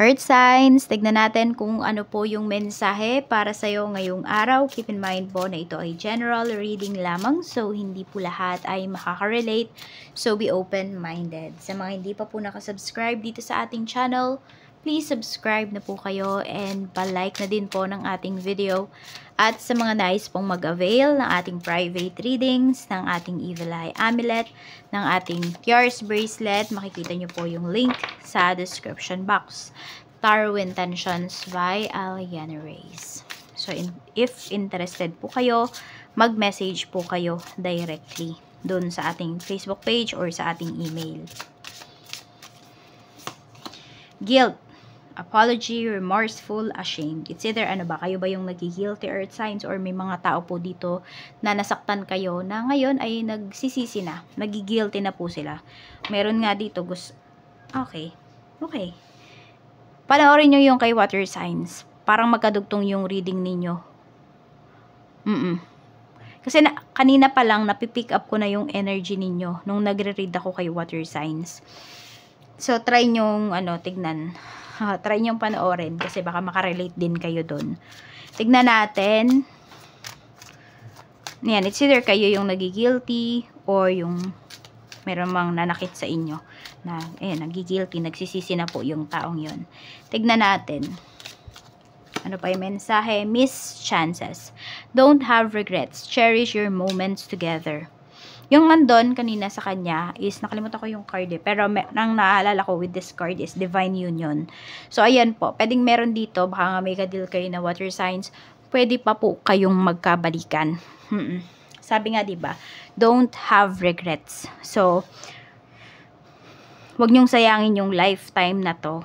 earth signs. Tignan natin kung ano po yung mensahe para sa'yo ngayong araw. Keep in mind po na ito ay general reading lamang so hindi po lahat ay makaka-relate. So be open-minded. Sa mga hindi pa po nakasubscribe dito sa ating channel, please subscribe na po kayo and palike na din po ng ating video. At sa mga nais pong mag-avail ng ating private readings, ng ating Evil Eye Amulet, ng ating Tiars Bracelet, makikita nyo po yung link sa description box. Tarot Intentions by Aliana Reyes. So, in, if interested po kayo, mag-message po kayo directly doon sa ating Facebook page or sa ating email. Guilt apology, remorseful, ashamed. It's either ano ba, kayo ba yung nagigilty earth signs or may mga tao po dito na nasaktan kayo na ngayon ay nagsisisi na, nagigilty na po sila. Meron nga dito, gusto, okay, okay. Panoorin nyo yung kay water signs. Parang magkadugtong yung reading ninyo. Mm-mm. Kasi na, kanina pa lang, napipick up ko na yung energy ninyo nung nagre-read ako kay water signs. So, try nyong, ano, tignan. Try niyong panoorin kasi baka makarelate din kayo dun. Tignan natin. Yan, it's either kayo yung nagigilty or yung meron mang nanakit sa inyo na ayan, eh, nagigilty, nagsisisi na po yung taong yon. Tignan natin. Ano pa yung mensahe? Miss chances. Don't have regrets. Cherish your moments together. Yung nandun kanina sa kanya is, nakalimutan ko yung card eh, pero nang ang naaalala ko with this card is Divine Union. So, ayan po, pwedeng meron dito, baka nga may deal kayo na water signs, pwede pa po kayong magkabalikan. mm Sabi nga, 'di ba? Don't have regrets. So, huwag niyong sayangin yung lifetime na 'to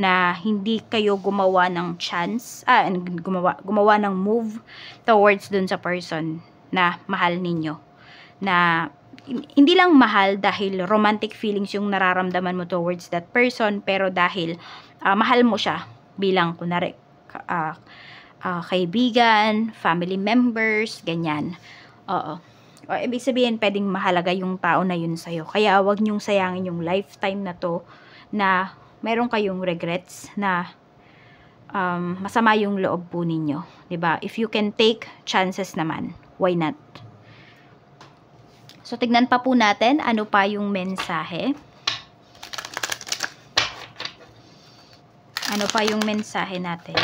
na hindi kayo gumawa ng chance, ah, gumawa gumawa ng move towards dun sa person na mahal ninyo na hindi lang mahal dahil romantic feelings yung nararamdaman mo towards that person pero dahil uh, mahal mo siya bilang kunari uh, ah, uh, ah, kaibigan, family members, ganyan. Oo. O, ibig sabihin, pwedeng mahalaga yung tao na yun sa'yo. Kaya wag nyong sayangin yung lifetime na to na meron kayong regrets na um, masama yung loob po ninyo. ba diba? If you can take chances naman, why not? So, tignan pa po natin ano pa yung mensahe. Ano pa yung mensahe natin.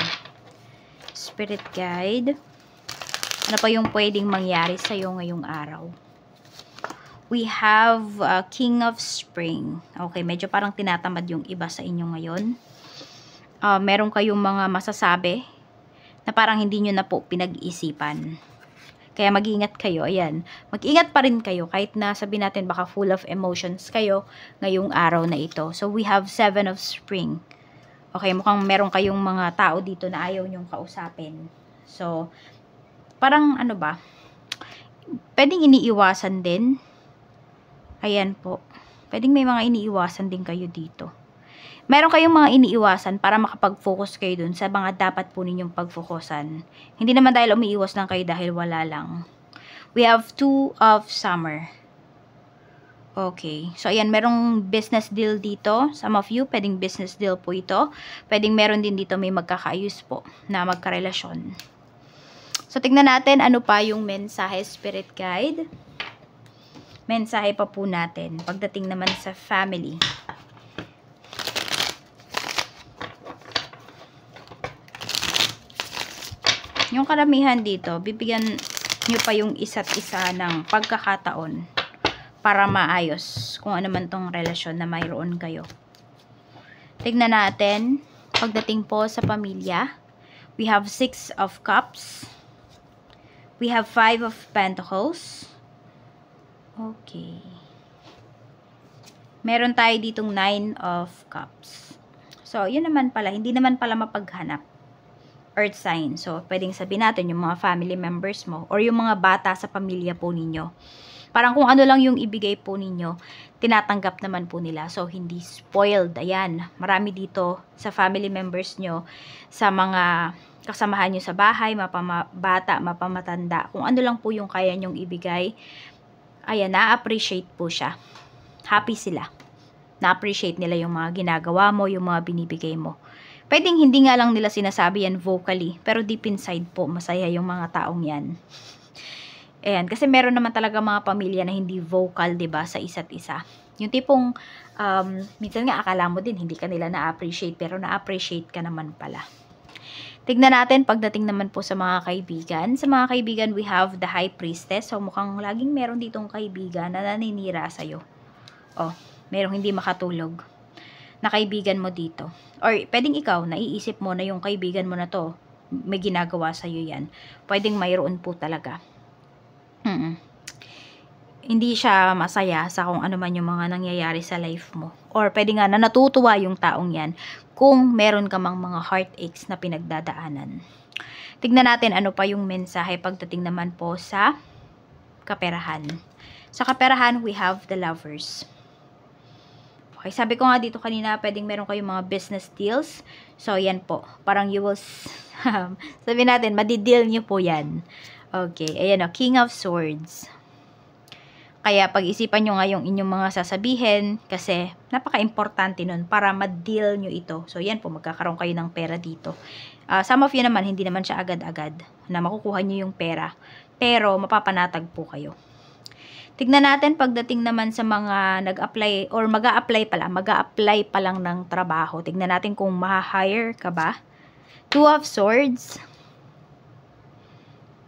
Spirit guide. Ano pa yung pwedeng mangyari sa'yo ngayong araw. We have uh, King of Spring. Okay, medyo parang tinatamad yung iba sa inyo ngayon. Uh, meron kayong mga masasabi na parang hindi nyo na po pinag-isipan. Kaya mag-ingat kayo. Ayan. Mag-ingat pa rin kayo kahit na sabi natin baka full of emotions kayo ngayong araw na ito. So we have seven of spring. Okay, mukhang meron kayong mga tao dito na ayaw niyong kausapin. So, parang ano ba, pwedeng iniiwasan din. Ayan po. Pwedeng may mga iniiwasan din kayo dito meron kayong mga iniiwasan para makapag-focus kayo dun sa mga dapat po ninyong pag-focusan. Hindi naman dahil umiiwas lang kayo dahil wala lang. We have two of summer. Okay. So, ayan, merong business deal dito. Some of you, pwedeng business deal po ito. Pwedeng meron din dito may magkakaayos po na magkarelasyon. So, tignan natin ano pa yung mensahe spirit guide. Mensahe pa po natin pagdating naman sa family. Yung karamihan dito, bibigyan nyo pa yung isa't isa ng pagkakataon para maayos kung ano man tong relasyon na mayroon kayo. Tignan natin, pagdating po sa pamilya, we have six of cups, we have five of pentacles, okay, meron tayo ditong nine of cups. So, yun naman pala, hindi naman pala mapaghanap earth sign. So, pwedeng sabihin natin yung mga family members mo or yung mga bata sa pamilya po ninyo. Parang kung ano lang yung ibigay po ninyo, tinatanggap naman po nila. So, hindi spoiled. Ayan, marami dito sa family members nyo, sa mga kasamahan nyo sa bahay, mapamabata, mapamatanda. Kung ano lang po yung kaya nyong ibigay, ayan, na-appreciate po siya. Happy sila. Na-appreciate nila yung mga ginagawa mo, yung mga binibigay mo. Pwedeng hindi nga lang nila sinasabi yan vocally, pero deep inside po, masaya yung mga taong yan. Ayan, kasi meron naman talaga mga pamilya na hindi vocal, 'di ba, sa isa't isa. Yung tipong um, minsan nga akala mo din hindi ka nila na-appreciate, pero na-appreciate ka naman pala. Tignan natin pagdating naman po sa mga kaibigan. Sa mga kaibigan, we have the high priestess. So, mukhang laging meron ditong kaibigan na naninira sa'yo. Oh, merong hindi makatulog na kaibigan mo dito. Or pwedeng ikaw, naiisip mo na yung kaibigan mo na to, may ginagawa sa'yo yan. Pwedeng mayroon po talaga. mm Hindi siya masaya sa kung ano man yung mga nangyayari sa life mo. Or pwede nga na natutuwa yung taong yan kung meron ka mang mga heartaches na pinagdadaanan. Tignan natin ano pa yung mensahe pagdating naman po sa kaperahan. Sa kaperahan, we have the lovers. Okay, sabi ko nga dito kanina, pwedeng meron kayong mga business deals. So, yan po. Parang you will, sabi natin, madideal nyo po yan. Okay, ayan o, King of Swords. Kaya pag-isipan nyo nga yung inyong mga sasabihin kasi napaka-importante nun para ma-deal nyo ito. So, yan po, magkakaroon kayo ng pera dito. Uh, some of you naman, hindi naman siya agad-agad na makukuha nyo yung pera. Pero, mapapanatag po kayo. Tignan natin pagdating naman sa mga nag-apply or mag apply pala, mag apply pa lang ng trabaho. Tignan natin kung ma-hire ka ba. Two of Swords.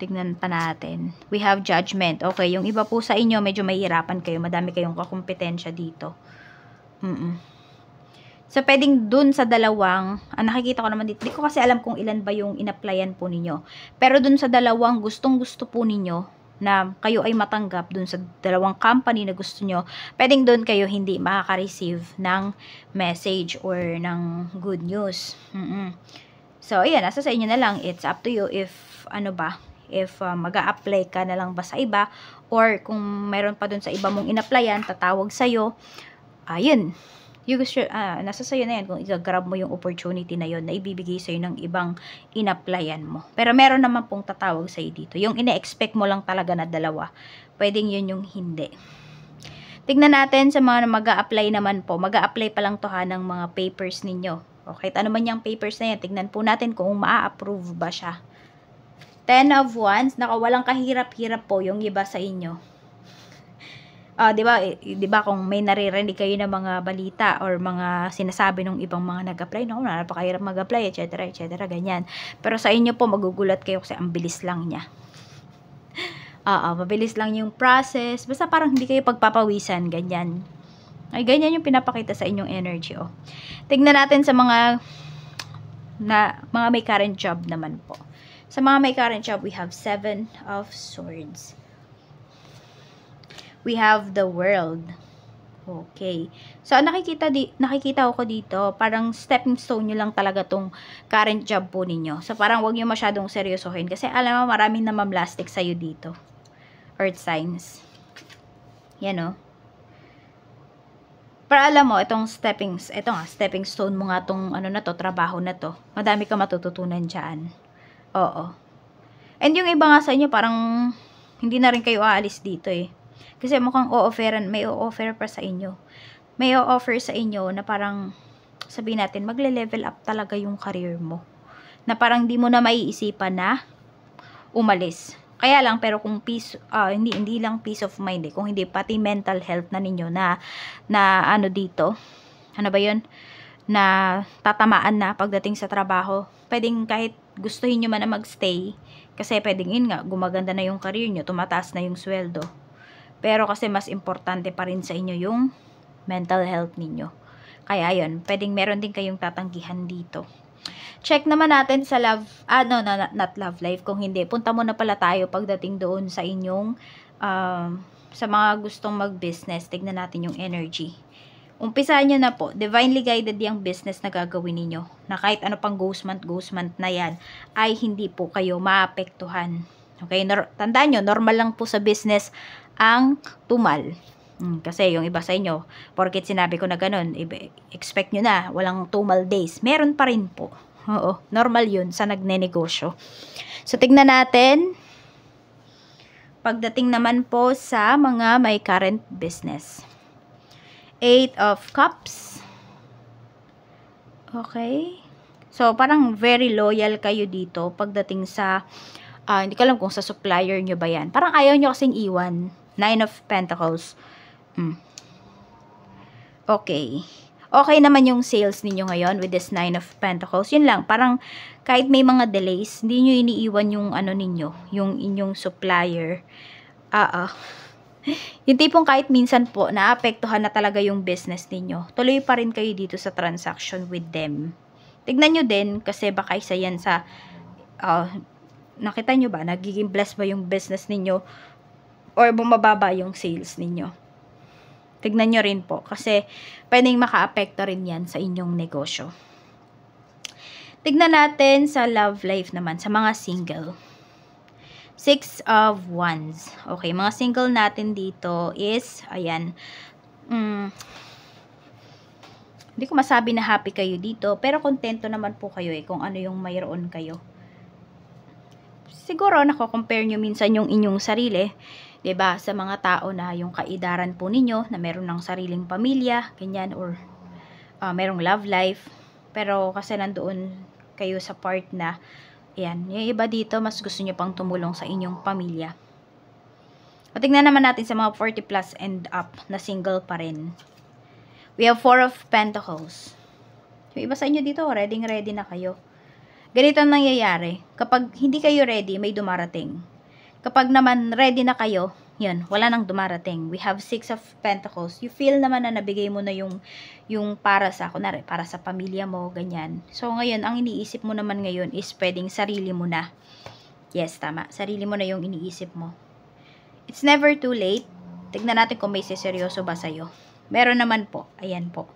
Tignan pa natin. We have judgment. Okay, yung iba po sa inyo, medyo mahihirapan kayo. Madami kayong kakumpetensya dito. Mm, -mm. So, pwedeng dun sa dalawang, ah, nakikita ko naman dito, hindi ko kasi alam kung ilan ba yung inapplyan po ninyo. Pero dun sa dalawang gustong gusto po ninyo, na kayo ay matanggap dun sa dalawang company na gusto nyo, pwedeng dun kayo hindi makaka-receive ng message or ng good news. Mm-mm. So, ayan, nasa sa inyo na lang. It's up to you if, ano ba, if uh, mag apply ka na lang ba sa iba or kung meron pa dun sa iba mong in-applyan, tatawag sa'yo. Ayun, you gusto, ah, nasa sa'yo na yan kung i-grab mo yung opportunity na yon na ibibigay sa'yo ng ibang in-applyan mo. Pero meron naman pong tatawag sa'yo dito. Yung ina-expect mo lang talaga na dalawa. Pwedeng yun yung hindi. Tignan natin sa mga mag a apply naman po. mag a apply pa lang to ha ng mga papers ninyo. O kahit ano man yung papers na yan, tignan po natin kung maa-approve ba siya. 10 of Wands, nakawalang kahirap-hirap po yung iba sa inyo uh, 'di ba eh, 'di ba kung may naririnig kayo ng mga balita or mga sinasabi ng ibang mga nag-apply no napakahirap mag-apply etc etc ganyan pero sa inyo po magugulat kayo kasi ang bilis lang niya Oo, mabilis lang yung process. Basta parang hindi kayo pagpapawisan, ganyan. Ay, ganyan yung pinapakita sa inyong energy, oh. Tignan natin sa mga na mga may current job naman po. Sa mga may current job, we have seven of swords we have the world. Okay. So, nakikita, di, nakikita ko dito, parang stepping stone nyo lang talaga tong current job po ninyo. So, parang wag nyo masyadong seryosohin kasi alam mo, maraming namamlastic sa'yo dito. Earth signs. Yan o. Oh. Para alam mo, itong stepping, ito nga, stepping stone mo nga tong, ano na to, trabaho na to. Madami ka matututunan dyan. Oo. And yung iba nga sa inyo, parang, hindi na rin kayo aalis dito eh kasi mukhang o-offeran, may o-offer pa sa inyo. May o-offer sa inyo na parang, sabi natin, magle-level up talaga yung career mo. Na parang di mo na maiisipan na umalis. Kaya lang, pero kung peace, uh, hindi, hindi lang peace of mind eh, kung hindi, pati mental health na ninyo na, na ano dito, ano ba yun, na tatamaan na pagdating sa trabaho, pwedeng kahit gustuhin nyo man na magstay, kasi pwedeng yun nga, gumaganda na yung career nyo, tumataas na yung sweldo, pero kasi mas importante pa rin sa inyo yung mental health ninyo. Kaya ayun, pwedeng meron din kayong tatanggihan dito. Check naman natin sa love, ano, ah, no, not love life. Kung hindi, punta muna pala tayo pagdating doon sa inyong, um, sa mga gustong mag-business. Tignan natin yung energy. Umpisahan nyo na po, divinely guided yung business na gagawin ninyo. Na kahit ano pang ghost month, ghost month na yan, ay hindi po kayo maapektuhan. Okay, Nor tandaan nyo, normal lang po sa business ang tumal. Hmm, kasi yung iba sa inyo, porkit sinabi ko na ganun, expect nyo na, walang tumal days. Meron pa rin po. Oo, normal yun sa nagnenegosyo. So, tignan natin. Pagdating naman po sa mga may current business. Eight of Cups. Okay. So, parang very loyal kayo dito pagdating sa, uh, hindi ko alam kung sa supplier nyo ba yan. Parang ayaw nyo kasing iwan. Nine of Pentacles. Mm. Okay. Okay naman yung sales ninyo ngayon with this Nine of Pentacles. Yun lang, parang kahit may mga delays, hindi nyo iniiwan yung ano ninyo, yung inyong supplier. Ah, ah. Yung tipong kahit minsan po, naapektuhan na talaga yung business ninyo. Tuloy pa rin kayo dito sa transaction with them. Tignan nyo din, kasi baka isa yan sa, uh, nakita nyo ba, nagiging blessed ba yung business ninyo or bumababa yung sales ninyo. Tignan nyo rin po kasi pwedeng maka makaapekto rin yan sa inyong negosyo. Tignan natin sa love life naman, sa mga single. Six of Wands. Okay, mga single natin dito is, ayan, mm, hindi ko masabi na happy kayo dito, pero kontento naman po kayo eh, kung ano yung mayroon kayo. Siguro, nako-compare nyo minsan yung inyong sarili ba diba? sa mga tao na yung kaidaran po ninyo na meron ng sariling pamilya, ganyan, or uh, merong love life. Pero kasi nandoon kayo sa part na, ayan, yung iba dito, mas gusto nyo pang tumulong sa inyong pamilya. O tignan naman natin sa mga 40 plus and up na single pa rin. We have four of Pentacles. Yung iba sa inyo dito, ready ready na kayo. Ganito ang nangyayari. Kapag hindi kayo ready, may dumarating. Kapag naman ready na kayo, yun, wala nang dumarating. We have six of pentacles. You feel naman na nabigay mo na yung, yung para sa, kunwari, para sa pamilya mo, ganyan. So, ngayon, ang iniisip mo naman ngayon is pwedeng sarili mo na. Yes, tama. Sarili mo na yung iniisip mo. It's never too late. Tignan natin kung may seryoso ba sa'yo. Meron naman po. Ayan po.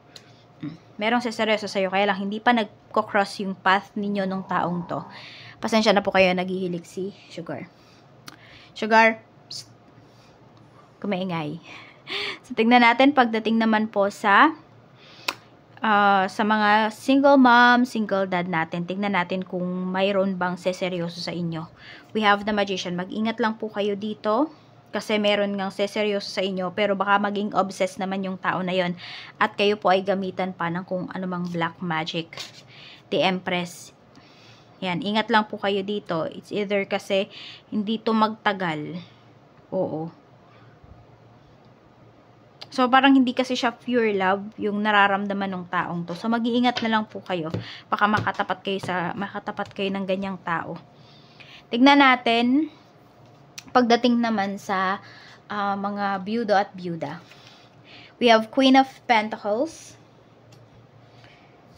Hmm. Merong seryoso sa'yo, kaya lang hindi pa nagko-cross yung path ninyo nung taong to. Pasensya na po kayo, naghihilig si Sugar. Sugar, psst, kumaingay. So, tignan natin pagdating naman po sa uh, sa mga single mom, single dad natin. Tignan natin kung mayroon bang seseryoso sa inyo. We have the magician. Mag-ingat lang po kayo dito kasi meron ngang seseryoso sa inyo pero baka maging obsessed naman yung tao na yon at kayo po ay gamitan pa ng kung anumang black magic the empress yan, ingat lang po kayo dito. It's either kasi hindi to magtagal. Oo. So, parang hindi kasi siya pure love yung nararamdaman ng taong to. So, mag-iingat na lang po kayo. Baka makatapat kayo, sa, makatapat kayo ng ganyang tao. Tignan natin pagdating naman sa uh, mga byudo at byuda. We have Queen of Pentacles.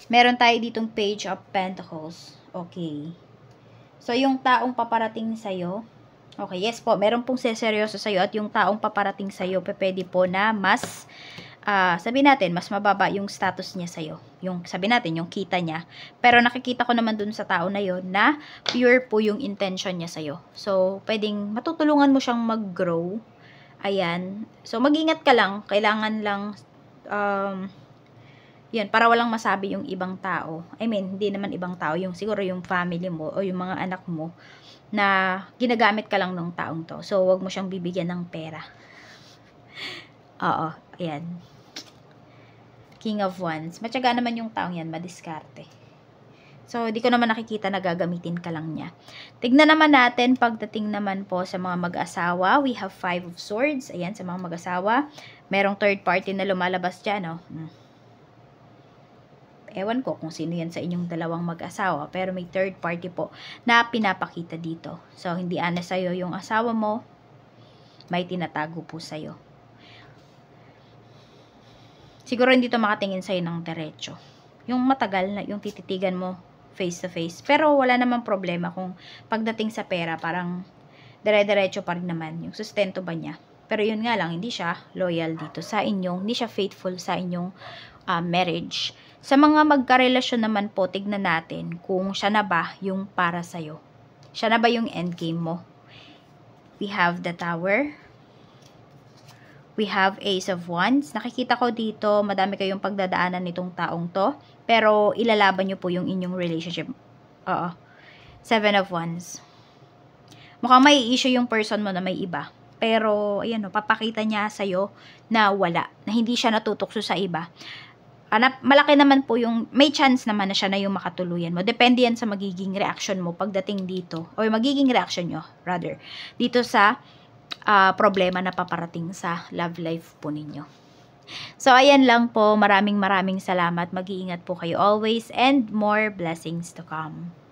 Meron tayo ditong Page of Pentacles. Okay. So, yung taong paparating sa'yo, okay, yes po, meron pong seseryoso sa'yo at yung taong paparating sa'yo, pwede po na mas, uh, ah, sabi natin, mas mababa yung status niya sa'yo. Yung, sabi natin, yung kita niya. Pero nakikita ko naman dun sa tao na yon na pure po yung intention niya sa'yo. So, pwedeng matutulungan mo siyang mag-grow. Ayan. So, mag-ingat ka lang. Kailangan lang, um, yun, para walang masabi yung ibang tao. I mean, hindi naman ibang tao, yung siguro yung family mo o yung mga anak mo na ginagamit ka lang ng taong to. So, wag mo siyang bibigyan ng pera. Oo, ayan. King of Wands. Matyaga naman yung taong yan, madiskarte. So, di ko naman nakikita na gagamitin ka lang niya. Tignan naman natin pagdating naman po sa mga mag-asawa. We have five of swords. Ayan, sa mga mag-asawa. Merong third party na lumalabas dyan, no? Oh. Hmm. Ewan ko kung sino yan sa inyong dalawang mag-asawa, pero may third party po na pinapakita dito. So, hindi ana sa'yo yung asawa mo, may tinatago po sa'yo. Siguro hindi to makatingin sa'yo ng derecho. Yung matagal na, yung tititigan mo face to face. Pero wala namang problema kung pagdating sa pera, parang dire-diretso pa rin naman yung sustento ba niya. Pero yun nga lang, hindi siya loyal dito sa inyong, hindi siya faithful sa inyong uh, marriage. Sa mga magkarelasyon naman po, tignan natin kung siya na ba yung para sa'yo. Siya na ba yung endgame mo? We have the tower. We have ace of wands. Nakikita ko dito, madami kayong pagdadaanan nitong taong to. Pero ilalaban nyo po yung inyong relationship. Oo. Seven of wands. Mukhang may issue yung person mo na may iba. Pero, ayan o, papakita niya sa'yo na wala. Na hindi siya natutokso sa iba Hanap, malaki naman po yung, may chance naman na siya na yung makatuluyan mo. Depende yan sa magiging reaction mo pagdating dito. O magiging reaction nyo, rather, dito sa uh, problema na paparating sa love life po ninyo. So, ayan lang po. Maraming maraming salamat. Mag-iingat po kayo always and more blessings to come.